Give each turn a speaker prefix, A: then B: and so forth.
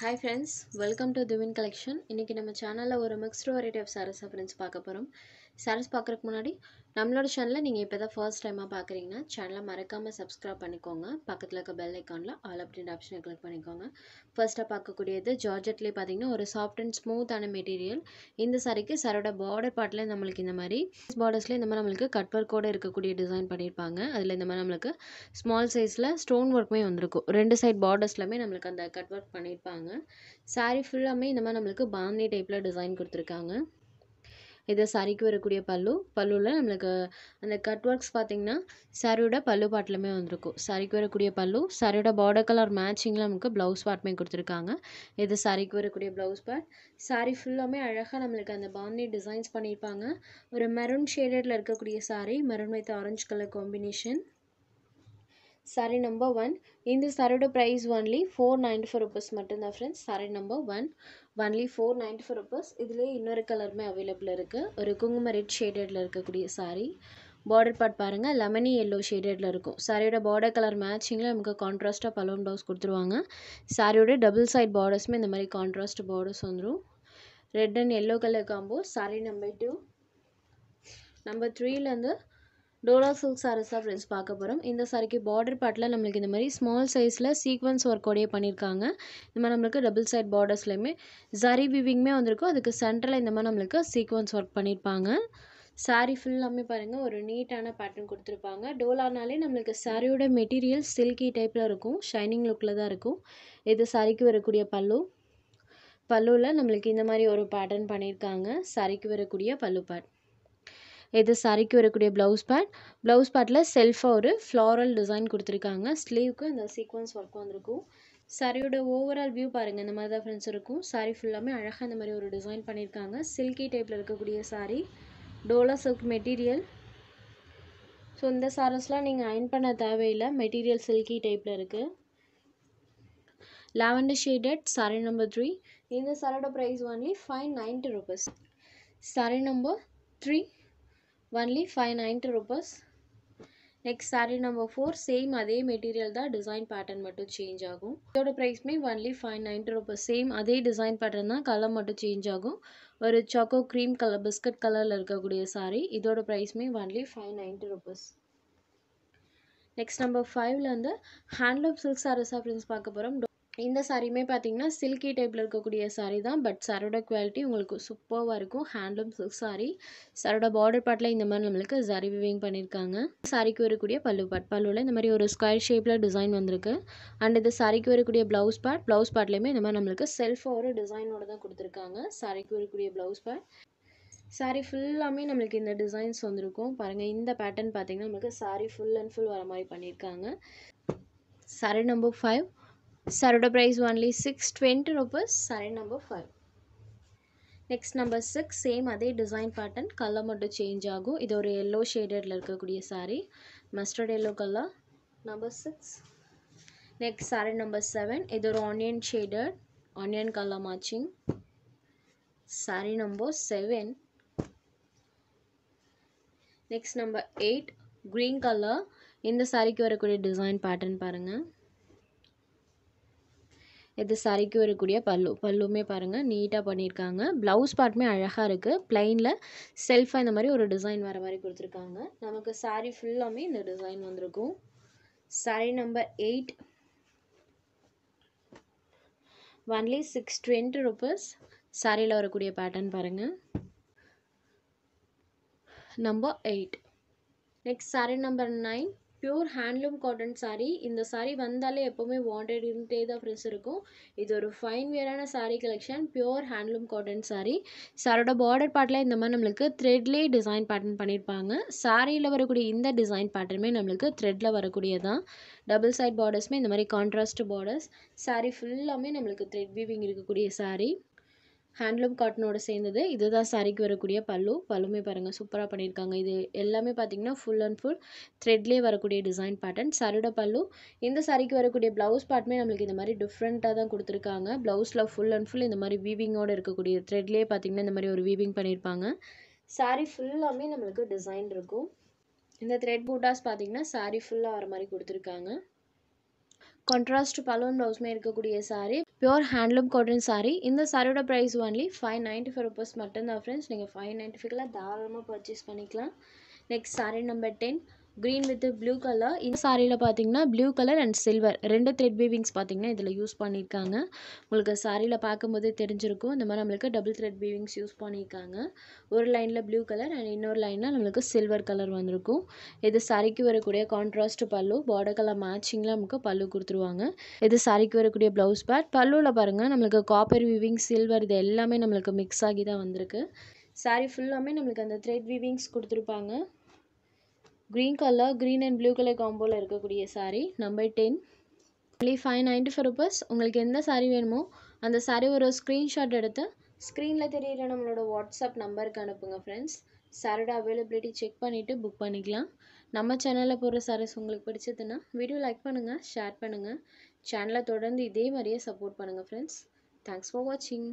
A: hi friends welcome to திவின் collection இன்றைக்கி நம்ம சேனலில் ஒரு மிக்ஸ்டு வெரைட்டி ஆஃப் சாரீஸாக ஃப்ரெண்ட்ஸ் பார்க்க போகிறோம் சாரீஸ் பார்க்குறக்கு முன்னாடி நம்மளோட சேனலில் நீங்கள் இப்போ தான் ஃபர்ஸ்ட் டைமாக பார்க்குறீங்கன்னா சேனலை மறக்காமல் சப்ஸ்கிரைப் பண்ணிக்கோங்க பக்கத்தில் இருக்க பெல் ஐக்கானில் ஆல் அப்படின்ற ஆப்ஷனை கிளிக் பண்ணிக்கோங்க ஃபர்ஸ்ட்டாக பார்க்கக்கூடியது ஜார்ஜெட்லேயே பார்த்தீங்கன்னா ஒரு சாஃப்ட் அண்ட் ஸ்மூத்தான மெட்டீரியல் இந்த சாரிக்கு சாரோட பார்டர் பார்ட்டில் நம்மளுக்கு இந்த மாதிரி பார்டர்ஸ்லேயே இந்த மாதிரி நம்மளுக்கு கட் ஒர்க்கோடு இருக்கக்கூடிய டிசைன் பண்ணியிருப்பாங்க அதில் இந்த மாதிரி நம்மளுக்கு ஸ்மால் சைஸில் ஸ்டோன் ஒர்க்குமே வந்திருக்கும் ரெண்டு சைட் பார்டர்ஸ்லாமே நம்மளுக்கு அந்த கட் ஒர்க் பண்ணியிருப்பாங்க சாரி ஃபுல்லாமே இந்த மாதிரி நம்மளுக்கு பாந்தி டைப்பில் டிசைன் கொடுத்துருக்காங்க இதை சாரீக்கு வரக்கூடிய பல்லு பல்லுவில் நம்மளுக்கு அந்த கட் ஒர்க்ஸ் பார்த்திங்கன்னா சாரியோட பல்லு பாட்டிலுமே வந்திருக்கும் சாரீக்கு வரக்கூடிய பல்லு சாரியோட பார்டர் கலர் மேட்சிங்கில் நமக்கு ப்ளவுஸ் பார்ட்டுமே கொடுத்துருக்காங்க இது சாரீக்கு வரக்கூடிய ப்ளவுஸ் பாட் சாரி ஃபுல்லாமே அழகாக நம்மளுக்கு அந்த பாம்னி டிசைன்ஸ் பண்ணியிருப்பாங்க ஒரு மெரூன் ஷேடடில் இருக்கக்கூடிய சாரி மெரூன் வைத்து orange colour combination sari number one இந்த சாரியோட price only four ninety four rupees மட்டும்தான் friends sari number one only four ninety four rupees இதுலேயே இன்னொரு கலருமே அவைலபிள் இருக்குது ஒரு குங்கும ரெட் ஷேடடில் இருக்கக்கூடிய சாரி பார்டர் பார்ட் பாருங்கள் லெமனி எல்லோ ஷேடடில் இருக்கும் சாரியோட பார்டர் கலர் மேட்சிங்கில் நமக்கு கான்ட்ராஸ்ட்டாக பலோன் ப்ளவுஸ் கொடுத்துருவாங்க சாரியோட டபுள் சைட் பார்டர்ஸுமே இந்த மாதிரி கான்ட்ராஸ்ட் பார்டர்ஸ் வந்துடும் red and yellow colour combo sari number two number த்ரீலேருந்து டோலா சில்க் சாரீஸ் தான் ஃப்ரெண்ட்ஸ் பார்க்க போகிறோம் இந்த சாரிக்கு பார்டர் பார்ட்டில் நம்மளுக்கு இந்த மாதிரி ஸ்மால் சைஸில் சீக்வன்ஸ் ஒர்க்கோடையே பண்ணியிருக்காங்க இந்த மாதிரி நம்மளுக்கு டபுள் சைட் பார்டர்ஸ்லையுமே ஜரி விவிங்குமே வந்திருக்கும் அதுக்கு சென்டரில் இந்த மாதிரி நம்மளுக்கு சீக்வன்ஸ் ஒர்க் பண்ணியிருப்பாங்க சாரி ஃபுல்லாமே பாருங்கள் ஒரு நீட்டான பேட்டர்ன் கொடுத்துருப்பாங்க டோலானாலே நம்மளுக்கு சாரியோட மெட்டீரியல் சில்கி டைப்பில் இருக்கும் ஷைனிங் லுக்கில் தான் இருக்கும் இது சாரிக்கு வரக்கூடிய பல்லு பல்லுவில் நம்மளுக்கு இந்த மாதிரி ஒரு பேட்டர்ன் பண்ணியிருக்காங்க சாரிக்கு வரக்கூடிய பல்லு பேட் இது சாரிக்கு வரக்கூடிய ப்ளவுஸ் பேட் ப்ளவுஸ் பேட்டில் செல்ஃபாக ஒரு ஃப்ளாரல் டிசைன் கொடுத்துருக்காங்க ஸ்லீவுக்கு இந்த சீக்வன்ஸ் ஒர்க் வந்திருக்கும் சாரியோட ஓவரால் வியூ பாருங்கள் இந்த மாதிரி தான் ஃப்ரெண்ட்ஸ் இருக்கும் சாரி ஃபுல்லாமே அழகாக இந்த மாதிரி ஒரு டிசைன் பண்ணியிருக்காங்க சில்கி டைப்பில் இருக்கக்கூடிய sari dola silk material so இந்த சாரஸ்லாம் நீங்கள் அயன் பண்ண தேவையில்லை மெட்டீரியல் சில்கி டைப்பில் இருக்குது lavender shaded sari number three இந்த சாரோட price only five ninety rupees sari number three only five ninety rupees next sari number four same அதே மெட்டீரியல் தான் டிசைன் பேட்டர்ன் மட்டும் சேஞ்ச் ஆகும் இதோட ப்ரைஸ்மே only five ninety rupees same அதே டிசைன் பேட்டர்ன் தான் கலர் மட்டும் சேஞ்ச் ஆகும் ஒரு சாக்கோ க்ரீம் கலர் பிஸ்கட் கலரில் இருக்கக்கூடிய சாரீ இதோட ப்ரைஸ்மே only five ninety rupees next number ஃபைவ்ல வந்து ஹேண்ட்லூம் சில்க் சாரீஸாக ஃப்ரெண்ட்ஸ் பார்க்க போகிறோம் இந்த சாரியுமே பார்த்தீங்கன்னா சில்கி டைப்பில் இருக்கக்கூடிய சாரீ தான் பட் சாரோட குவாலிட்டி உங்களுக்கு சூப்பராக இருக்கும் ஹேண்ட்லூம் சில்க் சாரி சாரோட பார்டர் பாட்டில் இந்த மாதிரி நம்மளுக்கு ஜரி விவிங் பண்ணியிருக்காங்க சாரிக்கு வரக்கூடிய பல்லு பாட் பல்லுவில் இந்த மாதிரி ஒரு ஸ்கொயர் ஷேப்பில் டிசைன் வந்திருக்கு அண்ட் இந்த சாரிக்கு வரக்கூடிய ப்ளவுஸ் பார்ட் ப்ளவுஸ் பார்ட்லேயுமே இந்த மாதிரி நம்மளுக்கு செல்ஃபாக ஒரு டிசைனோட தான் கொடுத்துருக்காங்க சாரிக்கு வரக்கூடிய ப்ளவுஸ் பார்ட் சாரி ஃபுல்லாமே நம்மளுக்கு இந்த டிசைன்ஸ் வந்திருக்கும் பாருங்கள் இந்த பேட்டர்ன் பார்த்தீங்கன்னா நம்மளுக்கு சாரீ ஃபுல் அண்ட் ஃபுல் வர மாதிரி பண்ணியிருக்காங்க சாரி நம்பர் ஃபைவ் சரோட price only six 620 rupees sari number five next number six same அதே டிசைன் பேட்டர்ன் கலர் மட்டும் சேஞ்ச் ஆகும் இது ஒரு எல்லோ ஷேடடில் இருக்கக்கூடிய sari mustard yellow colour number six next sari number seven இது ஒரு onion shaded onion colour matching sari number seven next number eight green colour இந்த சாரீக்கு வரக்கூடிய டிசைன் பேட்டர்ன் பாருங்கள் இது சரிக்கு வரக்கூடிய பல்லு பல்லுமே பாருங்கள் நீட்டாக பண்ணியிருக்காங்க ப்ளவுஸ் பார்ட்டுமே அழகாக இருக்குது ப்ளைனில் செல்ஃபாக இந்த மாதிரி ஒரு டிசைன் வர மாதிரி கொடுத்துருக்காங்க நமக்கு ஸாரீ ஃபுல்லாமே இந்த டிசைன் வந்திருக்கும் sari number eight only six twenty rupees சாரியில் வரக்கூடிய பேட்டர்ன் பாருங்கள் number eight next sari number nine pure handloom cotton sari இந்த சாரீ வந்தாலே எப்போவுமே வாண்டட் இருந்துகிட்டே தான் ஃப்ரெண்ட்ஸ் இருக்கும் இது ஒரு ஃபைன் வியரான sari collection pure handloom cotton sari சாரோட பார்டர் பார்ட்டில் இந்த மாதிரி நம்மளுக்கு த்ரெட்லேயே டிசைன் பேட்டர்ன் பண்ணியிருப்பாங்க சாரியில் வரக்கூடிய இந்த டிசைன் பேட்டர்மே நம்மளுக்கு த்ரெட்டில் வரக்கூடியதான் டபுள் சைட் பார்டர்ஸுமே இந்த மாதிரி கான்ட்ராஸ்ட் பார்டர்ஸ் சாரீ ஃபுல்லாமே நம்மளுக்கு த்ரெட் வீவிங் இருக்கக்கூடிய சாரீ ஹேண்ட்லூம் காட்டனோட சேர்ந்தது இதுதான் சாரிக்கு வரக்கூடிய பல்லு பல்லுமே பாருங்கள் சூப்பராக பண்ணியிருக்காங்க இது எல்லாமே பார்த்தீங்கன்னா ஃபுல் அண்ட் ஃபுல் த்ரெட்லேயே வரக்கூடிய டிசைன் பேட்டர்ன் சாரியோட பல்லு இந்த சாரிக்கு வரக்கூடிய ப்ளவுஸ் பார்ட்டுமே நம்மளுக்கு இந்த மாதிரி டிஃப்ரெண்ட்டாக தான் கொடுத்துருக்காங்க ப்ளவுஸில் ஃபுல் அண்ட் ஃபுல் இந்த மாதிரி வீவிங்கோடு இருக்கக்கூடிய த்ரெட்லேயே பார்த்தீங்கன்னா இந்த மாதிரி ஒரு வீவிங் பண்ணியிருப்பாங்க சாரி ஃபுல்லாமே நம்மளுக்கு டிசைன் இருக்கும் இந்த த்ரெட் பூட்டாஸ் பார்த்தீங்கன்னா சாரி ஃபுல்லாக வர மாதிரி கொடுத்துருக்காங்க கான்ட்ராஸ்ட் பலூன் ப்ளவுஸுமே இருக்கக்கூடிய sari pure handloom cotton sari இந்த சாரியோட price only five ninety five rupees மட்டும்தான் ஃப்ரெண்ட்ஸ் நீங்கள் ஃபைவ் நைன்ட்டி ஃபைவ்லாம் தாராளமாக பர்ச்சேஸ் பண்ணிக்கலாம் next sari number ten green with blue colour இந்த சாரியில் பார்த்தீங்கன்னா ப்ளூ கலர் அண்ட் சில்வர் ரெண்டு த்ரெட் வீவிங்ஸ் பார்த்தீங்கன்னா இதில் யூஸ் பண்ணியிருக்காங்க உங்களுக்கு சாரியில் பார்க்கும்போது தெரிஞ்சிருக்கும் இந்த மாதிரி நம்மளுக்கு டபுள் த்ரெட் வீவிங்ஸ் யூஸ் பண்ணியிருக்காங்க ஒரு லைனில் ப்ளூ கலர் அண்ட் இன்னொரு லைனில் நம்மளுக்கு சில்வர் கலர் வந்திருக்கும் இது சாரிக்கு வரக்கூடிய கான்ட்ராஸ்ட் பல்லு பார்டர் கலர் மேட்சிங்கில் நமக்கு பல்லு கொடுத்துருவாங்க இது சாரிக்கு வரக்கூடிய ப்ளவுஸ் பேட் பல்லுவில் பாருங்கள் நம்மளுக்கு காப்பர் வீவிங் சில்வர் இது எல்லாமே நம்மளுக்கு மிக்ஸ் ஆகி தான் வந்திருக்கு சாரி ஃபுல்லாமே நம்மளுக்கு அந்த த்ரெட் வீவிங்ஸ் கொடுத்துருப்பாங்க green colour green and blue colour காம்போவில் இருக்கக்கூடிய sari number ten only five ninety five rupees உங்களுக்கு எந்த சாரீ வேணுமோ அந்த சாரீ ஒரு ஸ்க்ரீன்ஷாட் எடுத்து ஸ்க்ரீனில் தெரியிற நம்மளோட வாட்ஸ்அப் நம்பருக்கு அனுப்புங்க ஃப்ரெண்ட்ஸ் சாரோட அவைலபிலிட்டி செக் பண்ணிவிட்டு புக் பண்ணிக்கலாம் நம்ம சேனலில் போகிற சாரீஸ் உங்களுக்கு பிடிச்சதுன்னா வீடியோ லைக் பண்ணுங்கள் ஷேர் பண்ணுங்கள் சேனலை தொடர்ந்து இதே மாதிரியே சப்போர்ட் பண்ணுங்கள் ஃப்ரெண்ட்ஸ் தேங்க்ஸ் ஃபார் வாட்சிங்